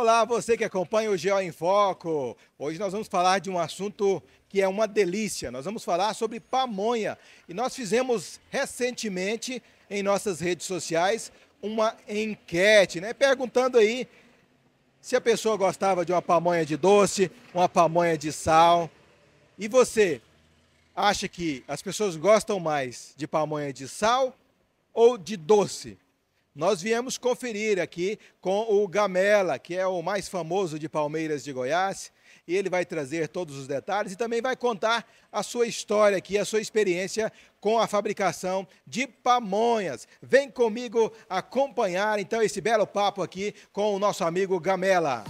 Olá, você que acompanha o GO em Foco. Hoje nós vamos falar de um assunto que é uma delícia. Nós vamos falar sobre pamonha. E nós fizemos recentemente em nossas redes sociais uma enquete, né? Perguntando aí se a pessoa gostava de uma pamonha de doce, uma pamonha de sal. E você acha que as pessoas gostam mais de pamonha de sal ou de doce? Nós viemos conferir aqui com o Gamela, que é o mais famoso de Palmeiras de Goiás, e ele vai trazer todos os detalhes e também vai contar a sua história aqui, a sua experiência com a fabricação de pamonhas. Vem comigo acompanhar então esse belo papo aqui com o nosso amigo Gamela.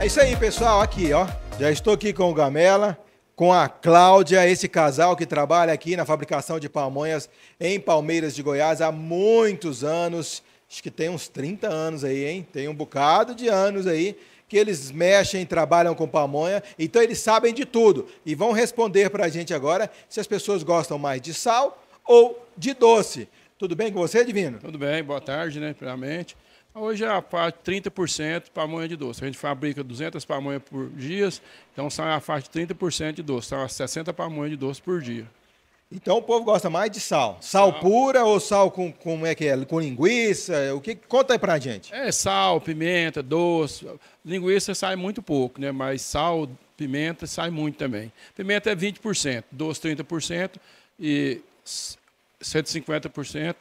É isso aí, pessoal, aqui, ó. Já estou aqui com o Gamela com a Cláudia, esse casal que trabalha aqui na fabricação de pamonhas em Palmeiras de Goiás há muitos anos. Acho que tem uns 30 anos aí, hein? Tem um bocado de anos aí que eles mexem, trabalham com pamonha, então eles sabem de tudo e vão responder para a gente agora se as pessoas gostam mais de sal ou de doce. Tudo bem com você, Divino? Tudo bem, boa tarde, né, primeiramente. Hoje é a parte de 30% pamonha de doce. A gente fabrica 200 pamonhas por dia, então sai a faixa de 30% de doce, são 60 pamonhas de doce por dia. Então o povo gosta mais de sal. Sal, sal. pura ou sal com como é que é? Com linguiça? O que conta aí pra gente? É sal, pimenta, doce. Linguiça sai muito pouco, né? Mas sal, pimenta sai muito também. Pimenta é 20%, doce 30% e 150%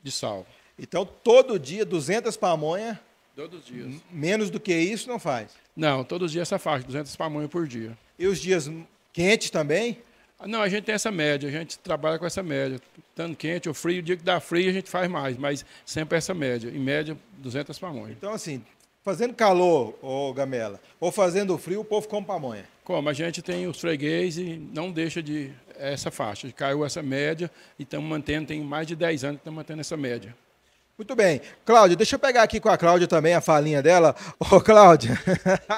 de sal. Então, todo dia, 200 pamonha. Todos os dias. Menos do que isso não faz. Não, todos os dias essa faixa, 200 pamonha por dia. E os dias quentes também? Não, a gente tem essa média, a gente trabalha com essa média. Tanto quente ou frio, o dia que dá frio a gente faz mais, mas sempre essa média. Em média, 200 pamonhas. Então, assim, fazendo calor, ô Gamela, ou fazendo frio, o povo come pamonha? Como? A gente tem os freguês e não deixa de essa faixa. Caiu essa média e estamos mantendo, tem mais de 10 anos que estamos mantendo essa média. Muito bem. Cláudia, deixa eu pegar aqui com a Cláudia também a falinha dela. Ô, Cláudia.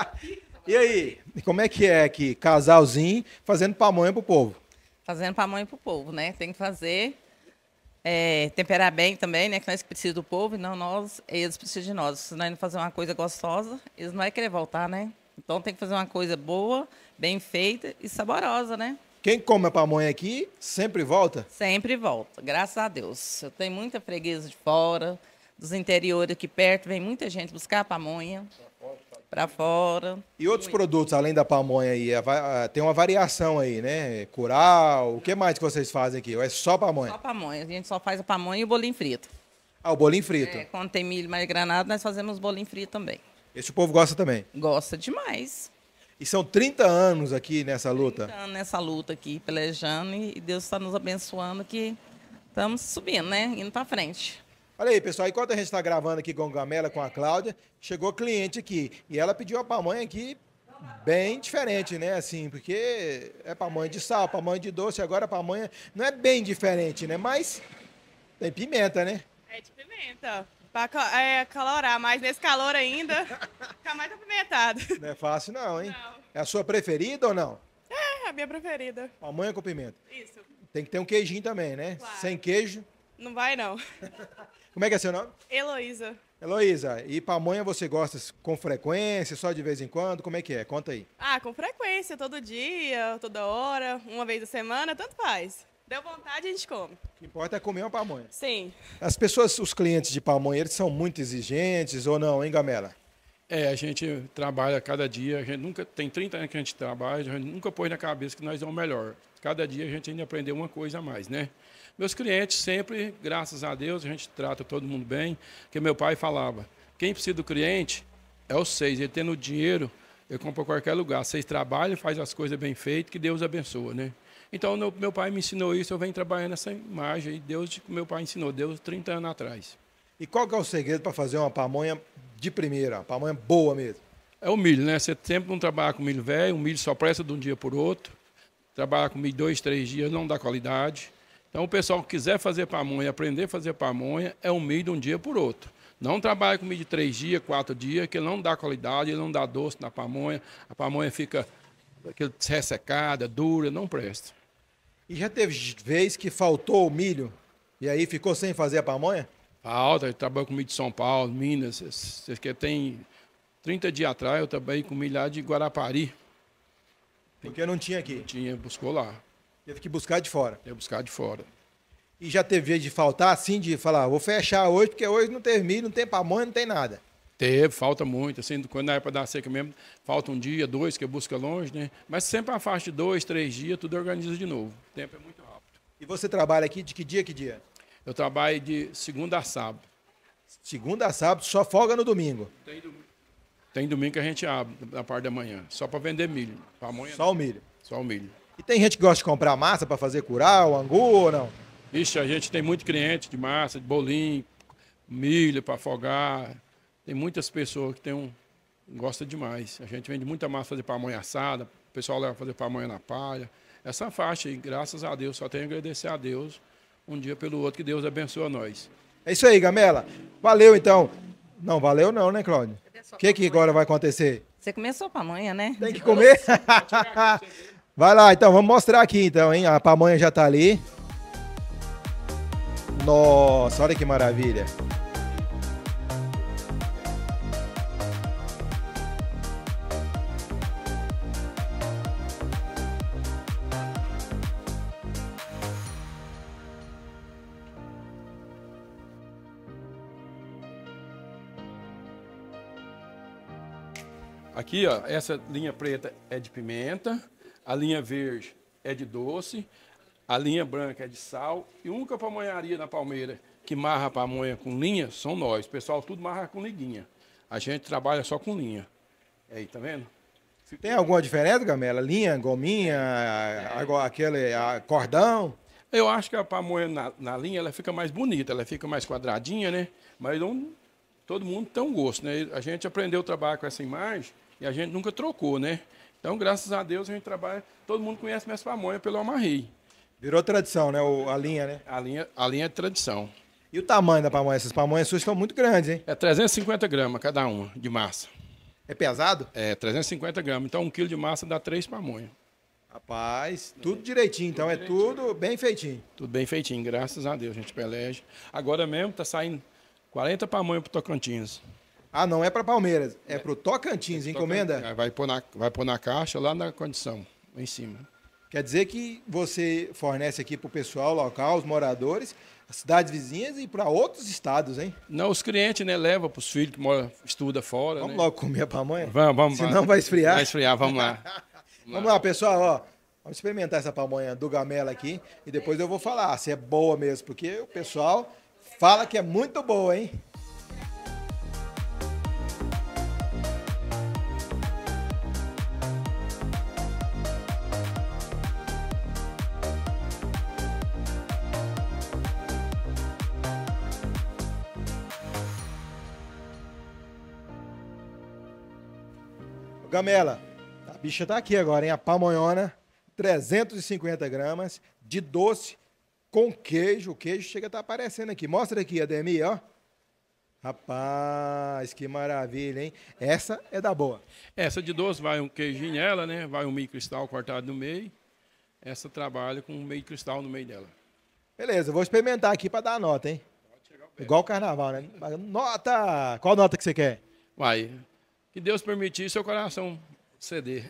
e aí? Como é que é aqui? Casalzinho fazendo pamonha pro povo. Fazendo pamonha pro povo, né? Tem que fazer. É, temperar bem também, né? Que nós que precisamos do povo e não nós, eles precisam de nós. Se nós não fazer uma coisa gostosa, eles não vão é querer voltar, né? Então tem que fazer uma coisa boa, bem feita e saborosa, né? Quem come a pamonha aqui sempre volta? Sempre volta, graças a Deus. Eu tenho muita freguesa de fora, dos interiores aqui perto, vem muita gente buscar a pamonha para fora. E outros Muito. produtos além da pamonha aí? Tem uma variação aí, né? Curau, o que mais que vocês fazem aqui? Ou é só pamonha? Só pamonha. A gente só faz a pamonha e o bolinho frito. Ah, o bolinho frito. É, quando tem milho mais granado, nós fazemos bolinho frito também. Esse povo gosta também? Gosta demais. E são 30 anos aqui nessa luta? 30 anos nessa luta aqui, pelejando, e Deus está nos abençoando que estamos subindo, né? Indo para frente. Olha aí, pessoal, enquanto a gente está gravando aqui com a Gamela, com a Cláudia, chegou cliente aqui. E ela pediu uma pamonha aqui bem diferente, né? Assim, porque é pamonha de sal, pamonha de doce, agora pamonha não é bem diferente, né? Mas tem pimenta, né? É de pimenta. Para é, calorar, mas nesse calor ainda, fica mais apimentado. Não é fácil não, hein? Não. É a sua preferida ou não? É, a minha preferida. Pamonha com pimenta? Isso. Tem que ter um queijinho também, né? Claro. Sem queijo? Não vai, não. Como é que é seu nome? Heloísa. Heloísa, e pamonha você gosta com frequência, só de vez em quando? Como é que é? Conta aí. Ah, com frequência, todo dia, toda hora, uma vez a semana, tanto faz. Deu vontade, a gente come. O que importa é comer uma pamonha. Sim. As pessoas, os clientes de pamonha, eles são muito exigentes ou não, hein, Gamela? É, a gente trabalha cada dia, a gente nunca tem 30 anos que a gente trabalha, a gente nunca põe na cabeça que nós é o melhor. Cada dia a gente ainda aprendeu uma coisa a mais, né? Meus clientes sempre, graças a Deus, a gente trata todo mundo bem, que meu pai falava, quem precisa do cliente é o seis, ele tendo dinheiro, ele compra qualquer lugar. Vocês trabalham, faz as coisas bem feitas, que Deus abençoa, né? Então, meu pai me ensinou isso, eu venho trabalhando essa imagem. Deus, meu pai ensinou, Deus 30 anos atrás. E qual que é o segredo para fazer uma pamonha de primeira, uma pamonha boa mesmo? É o milho, né? Você sempre não trabalha com milho velho, o milho só presta de um dia o outro. Trabalhar com milho dois, três dias não dá qualidade. Então, o pessoal que quiser fazer pamonha, aprender a fazer pamonha, é um milho de um dia o outro. Não trabalha com milho de três dias, quatro dias, que não dá qualidade, ele não dá doce na pamonha. A pamonha fica ressecada, dura, não presta. E já teve vez que faltou o milho e aí ficou sem fazer a pamonha? Falta, eu trabalho com milho de São Paulo, Minas. Vocês que tem 30 dias atrás eu trabalhei com milho lá de Guarapari. Porque não tinha aqui? Não tinha, buscou lá. Teve que buscar de fora? Teve que buscar de fora. E já teve vez de faltar, assim, de falar, ah, vou fechar hoje, porque hoje não tem milho, não tem pamonha, não tem nada? Teve, falta muito. Assim, quando na é época da seca mesmo, falta um dia, dois, que busca é longe, né? Mas sempre a faixa de dois, três dias, tudo organiza de novo. O tempo é muito rápido. E você trabalha aqui de que dia a que dia? Eu trabalho de segunda a sábado. Segunda a sábado, só folga no domingo? Tem domingo. Tem domingo que a gente abre, na parte da manhã, só para vender milho. só o milho? Só o milho. E tem gente que gosta de comprar massa para fazer curau, o angu ou não? Ixi, a gente tem muito cliente de massa, de bolinho, milho para afogar, tem muitas pessoas que tem um, gosta demais. A gente vende muita massa fazer pamonha assada, o pessoal leva fazer pamonha na palha. Essa faixa aí, graças a Deus, só tenho a agradecer a Deus um dia pelo outro, que Deus a nós. É isso aí, Gamela. Valeu então. Não, valeu não, né, Cláudio? O que, que agora vai acontecer? Você começou pamonha, né? Tem que comer? vai lá, então, vamos mostrar aqui então, hein? A pamonha já tá ali. Nossa, olha que maravilha. Aqui, ó, essa linha preta é de pimenta, a linha verde é de doce, a linha branca é de sal e única pamonharia na Palmeira que marra pamonha com linha são nós. pessoal tudo marra com liguinha. A gente trabalha só com linha. É aí, tá vendo? Tem alguma diferença, Gamela? Linha, gominha, é. aquele cordão? Eu acho que a pamonha na, na, linha ela fica mais bonita, ela fica mais quadradinha, né? Mas não, todo mundo tem um gosto, né? A gente aprendeu a trabalhar com essa imagem e a gente nunca trocou, né? Então, graças a Deus, a gente trabalha. Todo mundo conhece as pamonha pelo Amarrei. Virou tradição, né? O, a linha, né? A linha, a linha é tradição. E o tamanho da pamonha? Essas pamonhas suas estão muito grandes, hein? É 350 gramas cada uma de massa. É pesado? É, 350 gramas. Então, um quilo de massa dá três pamonhas. Rapaz, tudo direitinho, então tudo é direitinho. tudo bem feitinho. Tudo bem feitinho, graças a Deus, a gente peleja. Agora mesmo tá saindo 40 pamonhas pro Tocantins. Ah, não é para Palmeiras, é, é para o Tocantins, é, encomenda? Tocantins. É, vai pôr, na, vai pôr na caixa lá na condição, em cima. Quer dizer que você fornece aqui para o pessoal local, os moradores, as cidades vizinhas e para outros estados, hein? Não, os clientes, né, levam para os filhos que moram, estuda fora. Vamos né? logo comer a pamonha? Vamos, vamos. Senão vai, vai esfriar. Vai esfriar, vamos lá. vamos, lá. lá, pessoal, ó. Vamos experimentar essa pamonha do Gamela aqui e depois eu vou falar se é boa mesmo, porque o pessoal fala que é muito boa, hein? Gamela, a bicha tá aqui agora, hein? A pamonhona, 350 gramas de doce com queijo. O queijo chega a estar tá aparecendo aqui. Mostra aqui, Ademir, ó. Rapaz, que maravilha, hein? Essa é da boa. Essa de doce vai um queijinho nela, né? Vai um meio cristal cortado no meio. Essa trabalha com um meio cristal no meio dela. Beleza, vou experimentar aqui para dar a nota, hein? Igual o carnaval, né? Nota! Qual nota que você quer? Vai, que Deus permitir seu coração ceder.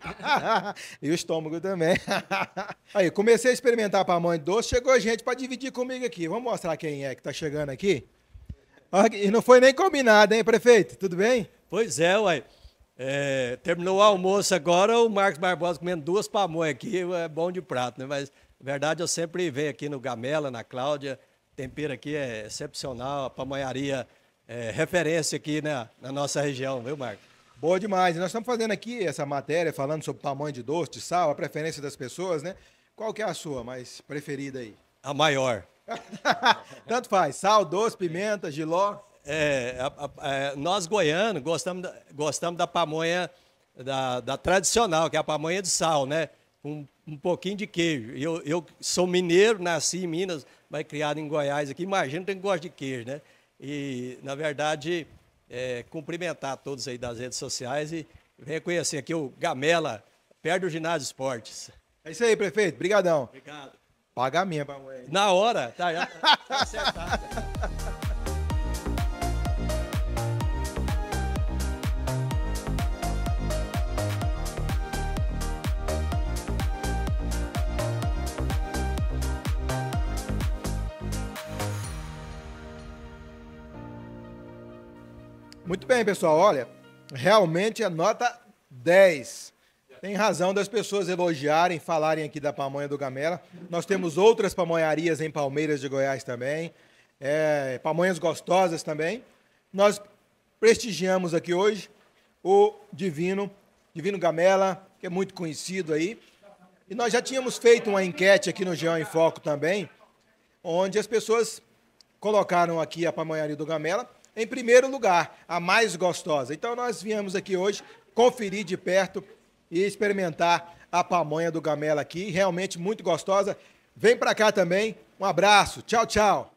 e o estômago também. Aí, comecei a experimentar mãe doce, chegou gente para dividir comigo aqui. Vamos mostrar quem é que está chegando aqui? E não foi nem combinado, hein, prefeito? Tudo bem? Pois é, uai. É, terminou o almoço agora, o Marcos Barbosa comendo duas pamonhas aqui, é bom de prato, né? Mas, na verdade, eu sempre venho aqui no Gamela, na Cláudia, tempero aqui é excepcional, a pamonharia é referência aqui né, na nossa região, viu, Marcos? Boa demais. E nós estamos fazendo aqui essa matéria falando sobre tamanho de doce, de sal, a preferência das pessoas, né? Qual que é a sua mais preferida aí? A maior. Tanto faz, sal, doce, pimenta, giló. É, a, a, é, nós goianos gostamos da, gostamos da pamonha da, da, tradicional, que é a pamonha de sal, né? Um, um pouquinho de queijo. Eu, eu sou mineiro, nasci em Minas, mas criado em Goiás aqui. Imagina quem gosta de queijo, né? E, na verdade, é, cumprimentar todos aí das redes sociais e reconhecer aqui o Gamela, perto do Ginásio Esportes. É isso aí, prefeito. Obrigadão. Obrigado. Paga a minha, pra Na hora, tá, já, tá acertado. Tá Muito bem, pessoal. Olha, realmente é nota 10. Tem razão das pessoas elogiarem, falarem aqui da pamonha do Gamela. Nós temos outras pamonharias em Palmeiras de Goiás também, é, pamonhas gostosas também. Nós prestigiamos aqui hoje o Divino, Divino Gamela, que é muito conhecido aí. E nós já tínhamos feito uma enquete aqui no Geão em Foco também, onde as pessoas colocaram aqui a pamonharia do Gamela em primeiro lugar, a mais gostosa. Então nós viemos aqui hoje conferir de perto e experimentar a pamonha do Gamela aqui, realmente muito gostosa. Vem para cá também. Um abraço. Tchau, tchau.